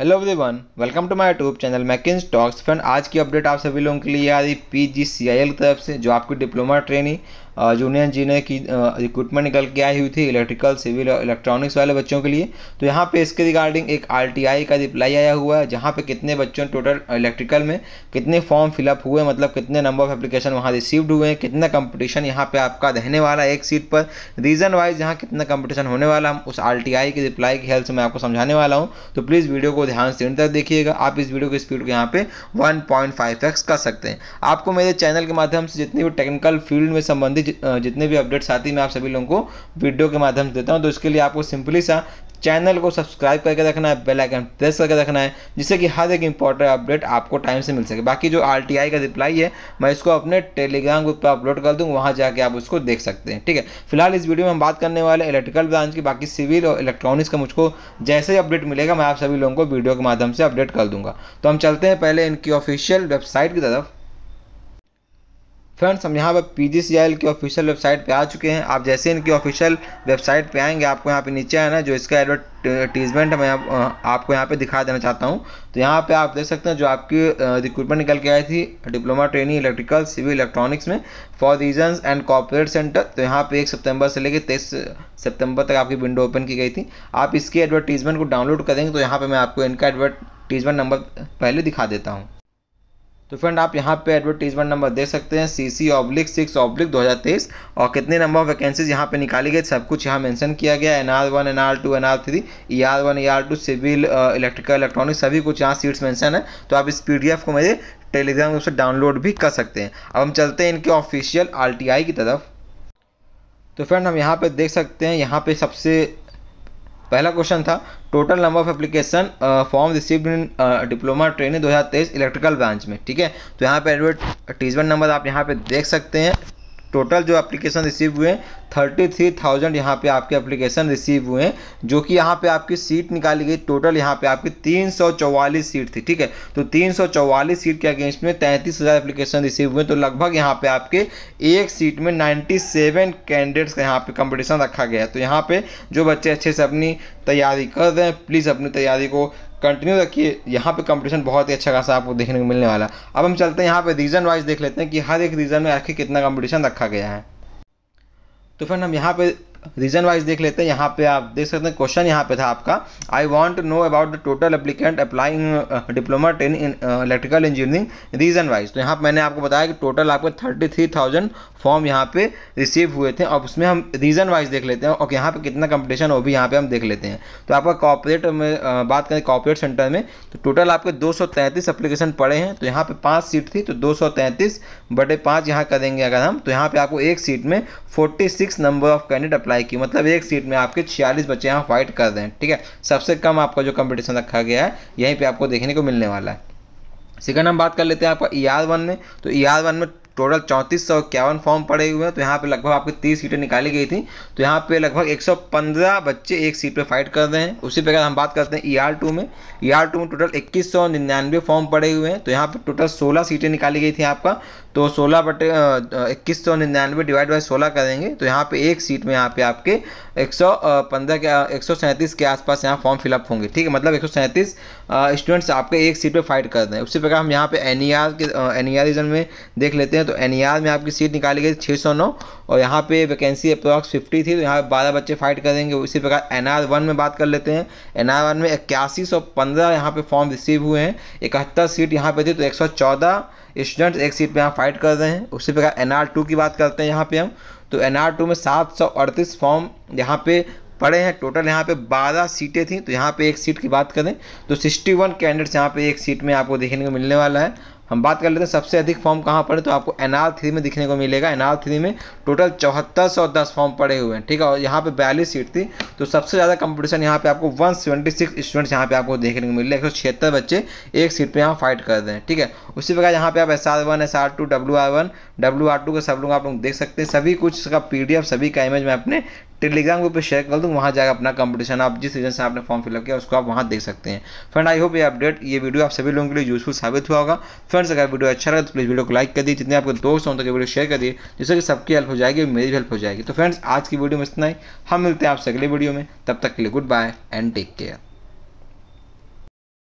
hello everyone welcome to my YouTube channel मैकिन स्टॉक्स friend आज की अपडेट आप सभी लोगों के लिए आ रही P G C I L की तरफ से जो आपकी डिप्लोमा ट्रेनी यूनियन जी ने की रिक्रूटमेंट निकल के आई हुई थी इलेक्ट्रिकल सिविल और इलेक्ट्रॉनिक्स वाले बच्चों के लिए तो यहाँ पे इसके रिगार्डिंग एक आर का रिप्लाई आया हुआ है जहाँ पे कितने बच्चों टोटल इलेक्ट्रिकल में कितने फॉर्म फिलअप हुए मतलब कितने नंबर ऑफ एप्लीकेशन वहाँ रिसीव्ड हुए हैं कितना कंपटीशन यहाँ पे आपका रहने वाला है एक सीट पर रीज़न वाइज यहाँ कितना कंपटीशन होने वाला हम उस आर की रिप्लाई की हेल्प से मैं आपको समझाने वाला हूँ तो प्लीज़ वीडियो को ध्यान से तक देखिएगा आप इस वीडियो की स्पीड को यहाँ पे पॉइंट कर सकते हैं आपको मेरे चैनल के माध्यम से जितनी भी टेक्निकल फील्ड में संबंधित जितने भी अपडेट्स आती है मैं आप सभी लोगों को वीडियो के माध्यम से देता हूँ तो इसके लिए आपको सिंपली सा चैनल को सब्सक्राइब करके रखना है बेल आइकन प्रेस करके रखना है जिससे कि हर एक इंपॉर्टेंट अपडेट आपको टाइम से मिल सके बाकी जो आर का रिप्लाई है मैं इसको अपने टेलीग्राम ग्रुप पर अपलोड कर दूंगा वहाँ जाके आप उसको देख सकते हैं ठीक है फिलहाल इस वीडियो में हम बात करने वाले इलेक्ट्रिकल ब्रांच की बाकी सिविल और इलेक्ट्रॉनिक्स का मुझको जैसे ही अपडेट मिलेगा मैं आप सभी लोगों को वीडियो के माध्यम से अपडेट कर दूंगा तो हम चलते हैं पहले इनकी ऑफिशियल वेबसाइट की तरफ फ्रेंड्स हम यहाँ पर पी जी सी एल की ऑफिशियल वेबसाइट पे आ चुके हैं आप जैसे इनकी ऑफिशियल वेबसाइट पे आएंगे आपको यहाँ पे नीचे आना जो इसका एडवर्टीजमेंट है मैं आपको यहाँ पे दिखा देना चाहता हूँ तो यहाँ पे आप देख सकते हैं जो आपकी रिक्रूटमेंट निकल के आई थी diploma training electrical civil electronics में for region and corporate centre तो यहाँ पर एक सितंबर से लेकर तेईस सितंबर तक आपकी विंडो ओपन की गई थी आप इसकी एडवर्टीजमेंट को डाउनलोड करेंगे तो यहाँ पर मैं आपको इनका एडवर्टीजमेंट नंबर पहले दिखा देता हूँ तो फ्रेंड आप यहाँ पे एडवर्टीजमेंट नंबर दे सकते हैं C C oblique six oblique दो हज़ार तेईस और कितने नंबर ऑफ वैकेंसीज यहाँ पे निकाली गई सब कुछ यहाँ मेंशन किया गया N R one N R two N R three E R one E R two civil electrical electronic सभी कुछ यहाँ सीट्स मेंशन है तो आप इस पी को मेरे टेलीग्राम से डाउनलोड भी कर सकते हैं अब हम चलते हैं इनके ऑफिशियल आर की तरफ तो फ्रेंड हम यहाँ पर देख सकते हैं यहाँ पर सबसे पहला क्वेश्चन था total number of application form receive in diploma training 2023 electrical branch में ठीक है तो यहाँ पे एडवर्टीजमेंट नंबर आप यहाँ पे देख सकते हैं टोटल जो एप्लीकेशन रिसीव हुए हैं थर्टी थ्री थाउजेंड यहाँ पर आपके एप्लीकेशन रिसीव हुए हैं जो कि यहाँ पे आपकी सीट निकाली गई टोटल यहाँ पे आपकी तीन सौ चौवालीस सीट थी ठीक है तो तीन सौ चौवालीस सीट के अगेंस्ट में तैंतीस हज़ार एप्लीकेशन रिसीव हुए तो लगभग यहाँ पे आपके एक सीट में नाइन्टी सेवन कैंडिडेट्स का यहाँ पर कंपटिशन रखा गया है तो यहाँ पर जो बच्चे अच्छे से अपनी तैयारी कर रहे हैं प्लीज़ अपनी तैयारी को कंटिन्यू रखिए यहाँ पे कंपटीशन बहुत ही अच्छा खासा आपको देखने को मिलने वाला है अब हम चलते हैं यहाँ पे रीज़न वाइज देख लेते हैं कि हर एक रीज़न में आखिर कितना कंपटीशन रखा गया है तो फ्रेंड हम यहाँ पे रीजन वाइज देख लेते हैं यहाँ पे आप देख सकते हैं क्वेश्चन यहाँ पे था आपका I want to know about the total applicant applying diploma in electrical engineering region wise तो यहाँ मैंने आपको बताया कि टोटल आपके थर्टी थ्री थाउजेंड फॉर्म यहाँ पे रिसीव हुए थे और उसमें हम रीजन वाइज देख लेते हैं और यहाँ पे कितना कंपटीशन वो भी यहाँ पे हम देख लेते हैं तो आपका कॉपरेट में uh, बात करें कॉपरेट सेंटर में तो टोटल आपके दो सौ तैंतीस अप्लीकेशन पड़े हैं तो यहाँ पे पाँच सीट थी तो दो सौ तैंतीस बटे पाँच यहाँ करेंगे अगर हम तो यहाँ पे आपको एक सीट में forty six number of candidate apply की मतलब एक सीट में आपके छियालीस बच्चे यहाँ फाइट कर दें ठीक है सबसे कम आपका जो कंपटीशन रखा गया है यहीं पे आपको देखने को मिलने वाला है सेकंड हम बात कर लेते हैं आपका ई e आर वन में तो ई e आर वन में टोटल चौंतीस सौ इक्यावन फॉर्म पड़े हुए हैं तो यहाँ पे लगभग आपकी तीस सीटें निकाली गई थी तो यहाँ पे लगभग 115 बच्चे एक सीट पे फाइट कर रहे हैं उसी प्रकार हम बात करते हैं ई आर टू में ई आर टू में टोटल इक्कीस सौ निन्यानवे फॉर्म पड़े हुए हैं तो यहाँ पे टोटल सोलह सीटें निकाली गई थी आपका तो सोलह बटे इक्कीस सौ निन्यानवे डिवाइड बाई सोलह करेंगे तो यहाँ पे एक सीट में यहाँ पे आपके एक सौ पंद्रह के एक सौ सैंतीस के आसपास यहाँ फॉर्म फिलअप होंगे ठीक है मतलब एक सौ सैंतीस स्टूडेंट्स आपके एक सीट पे फाइट कर रहे हैं उसी प्रकार हम यहाँ पे एन आर e के एन रीजन e में देख लेते हैं तो तो एनियाज में आपकी सीट निकाली गई छः सौ नौ और यहाँ पे वैकेंसी अप्रॉक्स फिफ्टी थी तो यहाँ पे बारह बच्चे फाइट करेंगे उसी प्रकार एन आर वन में बात कर लेते हैं एन आर वन में इक्यासी सौ पंद्रह यहाँ पर फॉर्म रिसीव हुए हैं इकहत्तर सीट यहाँ पर थी तो एक सौ चौदह स्टूडेंट्स एक सीट पे यहाँ फाइट कर रहे हैं उसी प्रकार एन आर टू की बात करते हैं यहाँ पे हम तो एन आर टू में सात सौ अड़तीस फॉर्म यहाँ पर पड़े हैं टोटल यहाँ पे 12 सीटें थी तो यहाँ पे एक सीट की बात करें तो 61 कैंडिडेट्स यहाँ पे एक सीट में आपको देखने को मिलने वाला है हम बात कर लेते हैं सबसे अधिक फॉर्म कहाँ पड़े तो आपको एन आर थ्री में दिखने को मिलेगा एन आर थ्री में टोटल चौहत्तर सौ दस फॉर्म पड़े हुए हैं ठीक है और यहाँ पे बयालीस सीट थी तो सबसे ज़्यादा कंपटीशन यहाँ पे आपको वन सेवेंटी सिक्स स्टूडेंट्स यहाँ पे आपको देखने को मिले एक सौ छिहत्तर बच्चे एक सीट पर यहाँ फाइट कर रहे हैं ठीक है उसी प्रकार यहाँ पे आप S R one S R two W R one W R two का सब लोग आप लोग देख सकते हैं सभी कुछ इसका पी डी एफ सभी का इमेज मैं अपने टेलीग्राम ग्रुप पे शेयर कर दूँ वहाँ जाकर अपना कंपटीशन आप जिस रीजन से आपने फॉर्म फिलअप किया उसको आप वहाँ देख सकते हैं फ्रेंड आई होप ये अपडेट ये वीडियो आप सभी लोगों के लिए यूजफुल साबित हुआ होगा फ्रेंड्स अगर वीडियो अच्छा लगा तो प्लीज़ वीडियो को लाइक कर दिए जितने आपके दोस्त हों तक वीडियो शेयर कर दिए जिससे कि सबकी हेल्प हो जाएगी मेरी भी हेल्प हो जाएगी तो फ्रेंड्स आज की वीडियो में इतना ही हम मिलते हैं आपसे अगले वीडियो में तब तक के लिए goodbye and take care